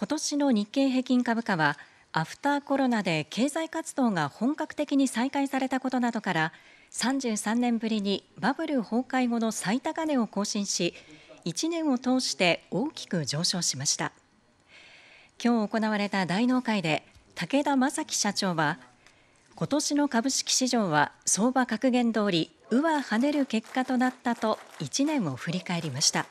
今年の日経平均株価はアフターコロナで経済活動が本格的に再開されたことなどから33年ぶりにバブル崩壊後の最高値を更新し1年を通して大きく上昇しました今日行われた大納会で武田正樹社長は今年の株式市場は相場格言通りうわ跳ねる結果となったと1年を振り返りました。